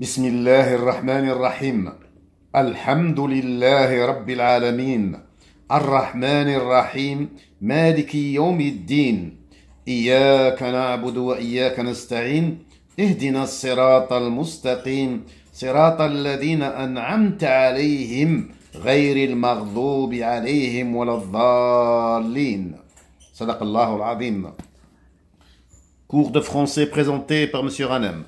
بسم الله الرحمن الرحيم الحمد لله رب العالمين الرحمن الرحيم مالك يوم الدين إياك نعبد وإياك نستعين اهدنا الصراط المستقيم صراط الذين أنعمت عليهم غير المغضوب عليهم ولا الضالين صدق الله العظيم Cours de français présenté par Monsieur Ranem.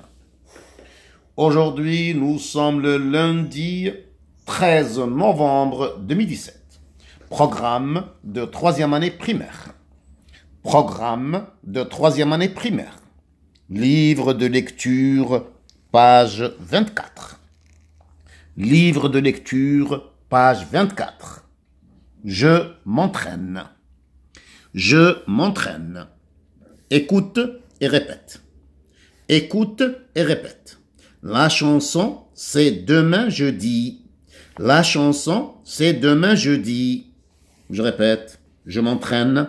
Aujourd'hui, nous sommes le lundi 13 novembre 2017. Programme de troisième année primaire. Programme de troisième année primaire. Livre de lecture, page 24. Livre de lecture, page 24. Je m'entraîne. Je m'entraîne. Écoute et répète. Écoute et répète. La chanson, c'est demain jeudi. La chanson, c'est demain jeudi. Je répète, je m'entraîne,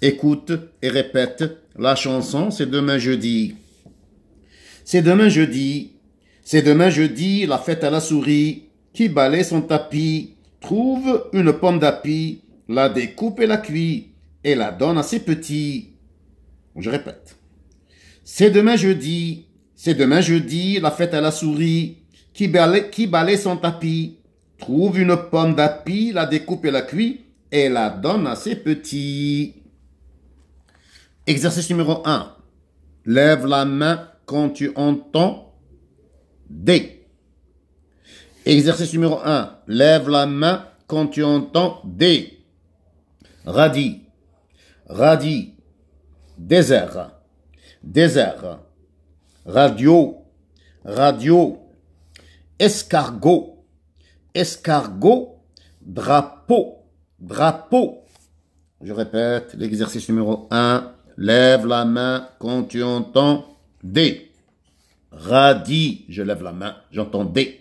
écoute et répète. La chanson, c'est demain jeudi. C'est demain jeudi. C'est demain jeudi la fête à la souris qui balait son tapis, trouve une pomme d'api, la découpe et la cuit et la donne à ses petits. Je répète. C'est demain jeudi. C'est demain jeudi, la fête à la souris. Qui balait qui balait son tapis, trouve une pomme d'api, la découpe et la cuit, et la donne à ses petits. Exercice numéro 1. Lève la main quand tu entends D. Exercice numéro 1. Lève la main quand tu entends D. Radis. Radis. Désert. Désert radio, radio, escargot, escargot, drapeau, drapeau. Je répète, l'exercice numéro 1, lève la main quand tu entends D. Radis, je lève la main, j'entends D.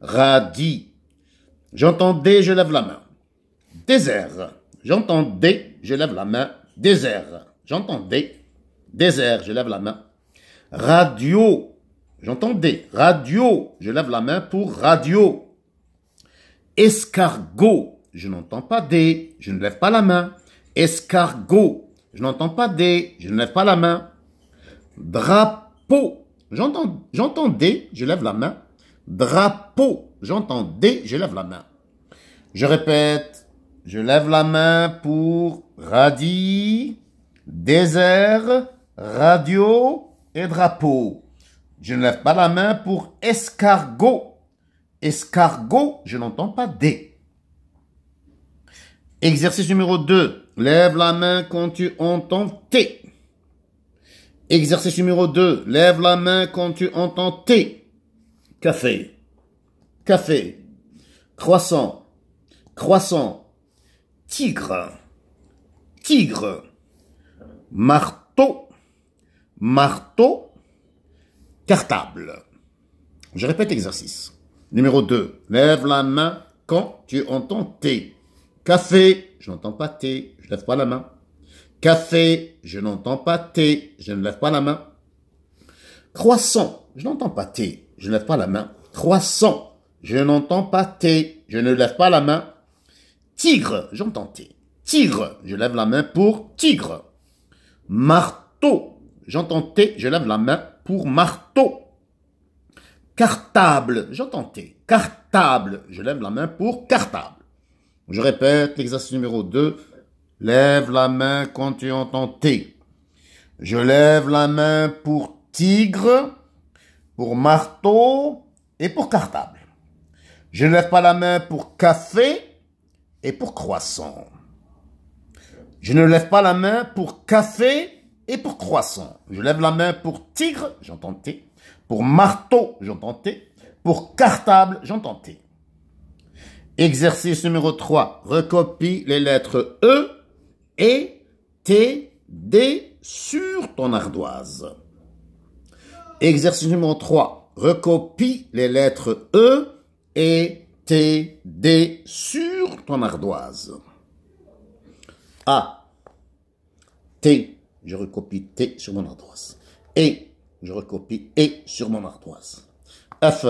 Radis, j'entends D, je lève la main. Désert, j'entends D, je lève la main. Désert, j'entends D, désert, je lève la main radio. J'entends des Radio. Je lève la main pour radio. Escargot. Je n'entends pas des, Je ne lève pas la main. Escargot. Je n'entends pas des. Je ne lève pas la main. Drapeau. J'entends, j'entends des Je lève la main. Drapeau. J'entends des. Je lève la main. Je répète. Je lève la main pour radis, désert, radio, et drapeau. Je ne lève pas la main pour escargot. Escargot, je n'entends pas D. Exercice numéro 2. Lève la main quand tu entends T. Exercice numéro 2. Lève la main quand tu entends T. Café. Café. Croissant. Croissant. Tigre. Tigre. Marteau marteau cartable. Je répète l'exercice. Numéro 2. Lève la main quand tu entends thé. Café, je n'entends pas thé, je ne lève pas la main. Café, je n'entends pas thé, je ne lève pas la main. Croissant, je n'entends pas thé, je ne lève pas la main. Croissant, je n'entends pas thé, je ne lève pas la main. Tigre, j'entends T. Tigre, je lève la main pour tigre. Marteau, J'entends T, je lève la main pour marteau. Cartable, j'entends T. Cartable, je lève la main pour cartable. Je répète l'exercice numéro 2. Lève la main quand tu entends T. Je lève la main pour tigre, pour marteau et pour cartable. Je ne lève pas la main pour café et pour croissant. Je ne lève pas la main pour café et pour croissant. Je lève la main pour tigre, j'entends T. Pour marteau, j'entends T. Pour cartable, j'entends T. Exercice numéro 3. Recopie les lettres E et T, D sur ton ardoise. Exercice numéro 3. Recopie les lettres E et T, D sur ton ardoise. A. T je recopie T sur mon ardoise. Et, je recopie E sur mon ardoise. F,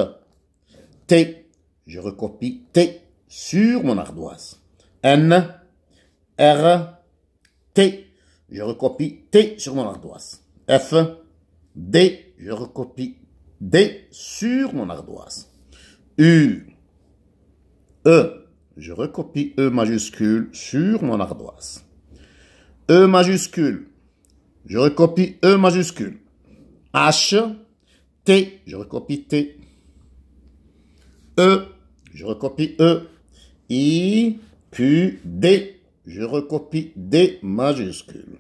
T, je recopie T sur mon ardoise. N, R, T, je recopie T sur mon ardoise. F, D, je recopie D sur mon ardoise. U, E, je recopie E majuscule sur mon ardoise. E majuscule, je recopie E majuscule. H, T, je recopie T. E, je recopie E. I, Puis D, je recopie D majuscule.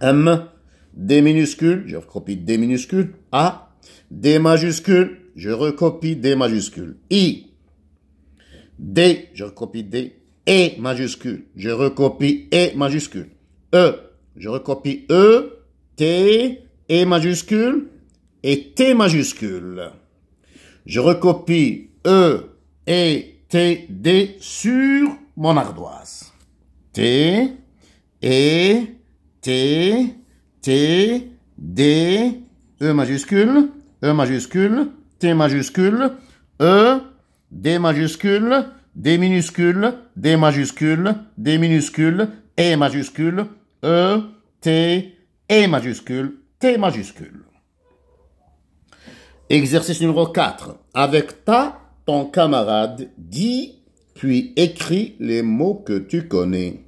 M, D minuscule, je recopie D minuscule. A, D majuscule, je recopie D majuscule. I, D, je recopie D. E majuscule, je recopie E majuscule. E, je recopie E, T, E majuscule et T majuscule. Je recopie E, E, T, D sur mon ardoise. T, E, T, T, D, E majuscule, E majuscule, T majuscule, E, D majuscule, D minuscule, D majuscule, D minuscule, E majuscule, E, T, E majuscule, T majuscule. Exercice numéro 4. Avec ta, ton camarade, dis, puis écris les mots que tu connais.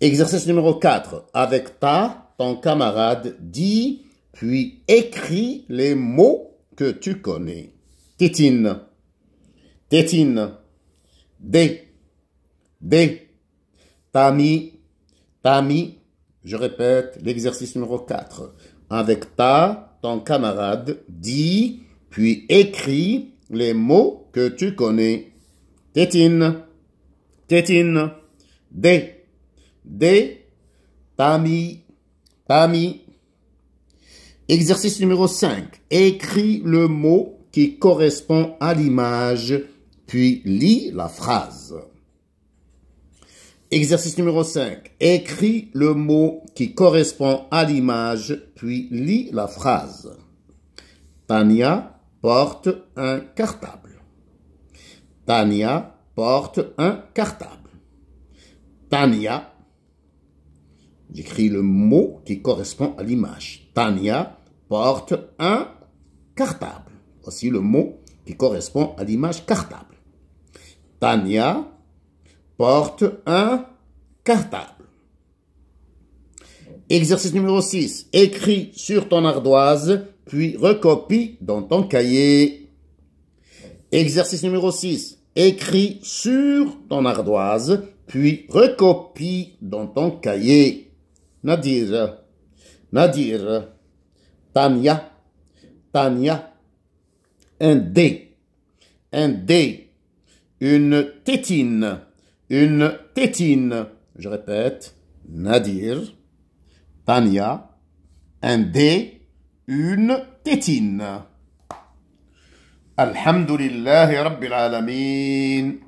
Exercice numéro 4. Avec ta, ton camarade, dis, puis écris les mots que tu connais. Tétine, tétine, D ta Tami. Tami, je répète, l'exercice numéro 4. Avec ta, ton camarade, dis, puis écris les mots que tu connais. Tétine, tétine, dé, dé, tami, tami. Exercice numéro 5. Écris le mot qui correspond à l'image, puis lis la phrase. Exercice numéro 5. Écris le mot qui correspond à l'image, puis lis la phrase. Tania porte un cartable. Tania porte un cartable. Tania. J'écris le mot qui correspond à l'image. Tania porte un cartable. Voici le mot qui correspond à l'image cartable. Tania porte un cartable. Exercice numéro 6. Écris sur ton ardoise, puis recopie dans ton cahier. Exercice numéro 6. Écris sur ton ardoise, puis recopie dans ton cahier. Nadir, Nadir, Tania, Tania, un dé, un dé, une tétine, une tétine. Je répète, Nadir, Tania, un dé, une tétine. Alhamdulillahi Rabbil Alameen.